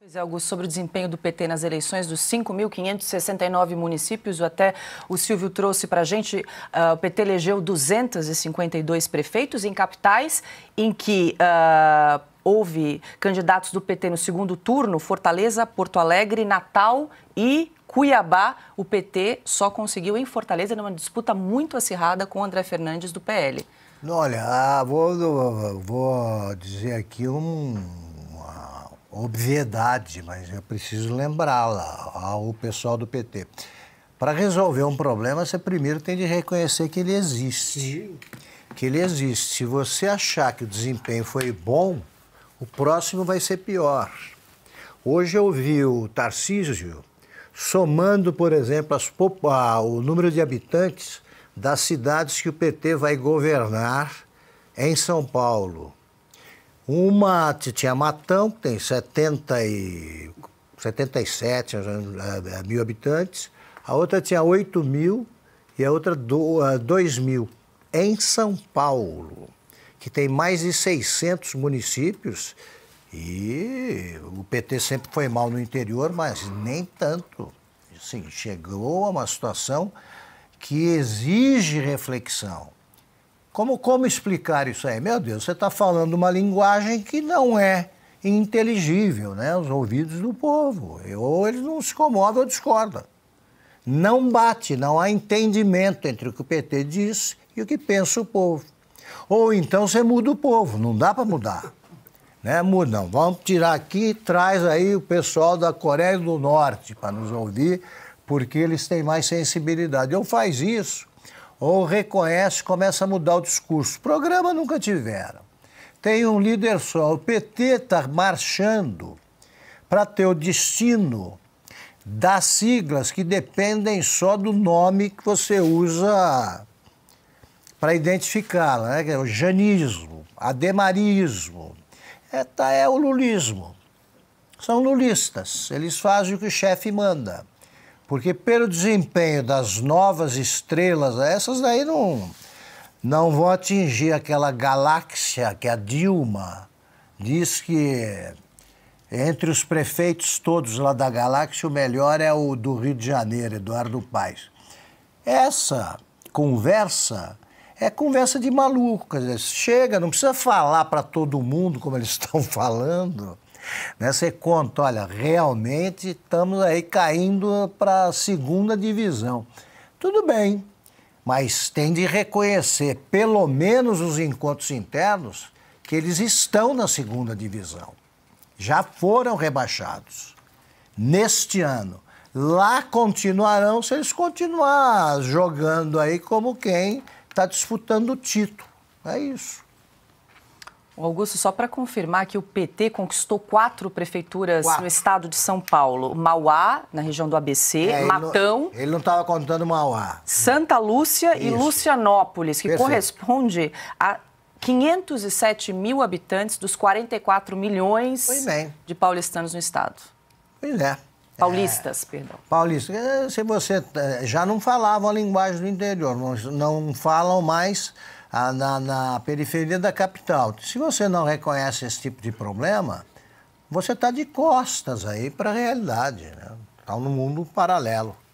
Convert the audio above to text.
Pois é, sobre o desempenho do PT nas eleições dos 5.569 municípios, até o Silvio trouxe para a gente, uh, o PT elegeu 252 prefeitos em capitais em que uh, houve candidatos do PT no segundo turno, Fortaleza, Porto Alegre, Natal e Cuiabá, o PT só conseguiu em Fortaleza numa disputa muito acirrada com André Fernandes do PL. Olha, ah, vou, vou dizer aqui um obviedade, mas eu preciso lembrá-la ao pessoal do PT. Para resolver um problema, você primeiro tem de reconhecer que ele existe. Sim. Que ele existe. Se você achar que o desempenho foi bom, o próximo vai ser pior. Hoje eu vi o Tarcísio somando, por exemplo, as, o número de habitantes das cidades que o PT vai governar em São Paulo. Uma tinha Matão, que tem 70 e, 77 é, é, é, mil habitantes. A outra tinha 8 mil e a outra 2 mil. Em São Paulo, que tem mais de 600 municípios, e o PT sempre foi mal no interior, mas nem tanto. Assim, chegou a uma situação que exige reflexão. Como, como explicar isso aí? Meu Deus, você está falando uma linguagem que não é inteligível, né? Os ouvidos do povo. Ou eles não se comovem ou discordam. Não bate, não há entendimento entre o que o PT diz e o que pensa o povo. Ou então você muda o povo, não dá para mudar. Né? Muda, não. Vamos tirar aqui, traz aí o pessoal da Coreia do Norte para nos ouvir, porque eles têm mais sensibilidade. Ou faz isso, ou reconhece, começa a mudar o discurso. Programa nunca tiveram. Tem um líder só. O PT está marchando para ter o destino das siglas que dependem só do nome que você usa para identificá-la, né? É o janismo, ademarismo, é, tá, é o lulismo. São lulistas, eles fazem o que o chefe manda. Porque pelo desempenho das novas estrelas, essas daí não, não vão atingir aquela galáxia que a Dilma diz que entre os prefeitos todos lá da galáxia, o melhor é o do Rio de Janeiro, Eduardo Paes. Essa conversa é conversa de maluco, quer dizer, chega, não precisa falar para todo mundo como eles estão falando. Né? Você conta, olha, realmente estamos aí caindo para a segunda divisão. Tudo bem, mas tem de reconhecer, pelo menos os encontros internos, que eles estão na segunda divisão. Já foram rebaixados neste ano. Lá continuarão se eles continuar jogando aí como quem está disputando o título. É isso. Augusto, só para confirmar que o PT conquistou quatro prefeituras quatro. no estado de São Paulo: Mauá, na região do ABC, é, Matão. Ele não estava contando Mauá. Santa Lúcia Isso. e Lucianópolis, que Perfeito. corresponde a 507 mil habitantes dos 44 milhões de paulistanos no estado. Pois é. Paulistas, é, perdão. Paulistas. Eh, se você eh, já não falavam a linguagem do interior, não, não falam mais na, na periferia da capital. Se você não reconhece esse tipo de problema, você está de costas aí para a realidade, né? Está num mundo paralelo.